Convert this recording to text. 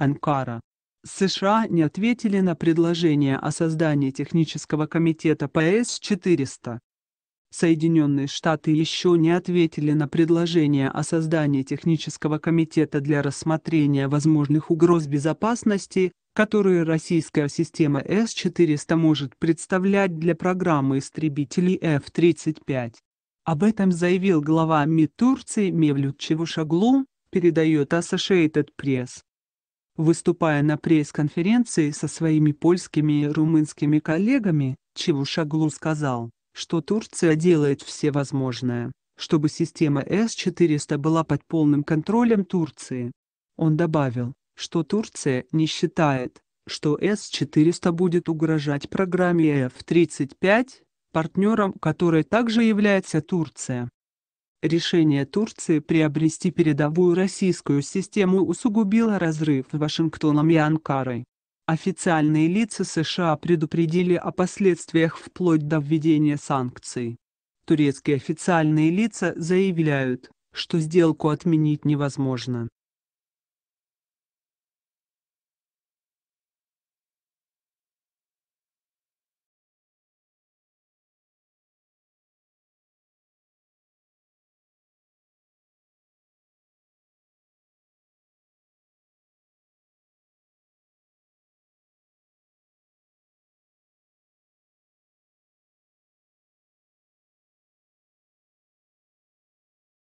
Анкара. США не ответили на предложение о создании технического комитета ПС-400. Соединенные Штаты еще не ответили на предложение о создании технического комитета для рассмотрения возможных угроз безопасности, которые российская система С-400 может представлять для программы истребителей F-35. Об этом заявил глава МИД Турции Мевлют Чевушаглу, передает Associated Press. Выступая на пресс-конференции со своими польскими и румынскими коллегами, Чевушаглу сказал, что Турция делает все возможное, чтобы система С-400 была под полным контролем Турции. Он добавил, что Турция не считает, что С-400 будет угрожать программе F-35, партнером которой также является Турция. Решение Турции приобрести передовую российскую систему усугубило разрыв Вашингтоном и Анкарой. Официальные лица США предупредили о последствиях вплоть до введения санкций. Турецкие официальные лица заявляют, что сделку отменить невозможно.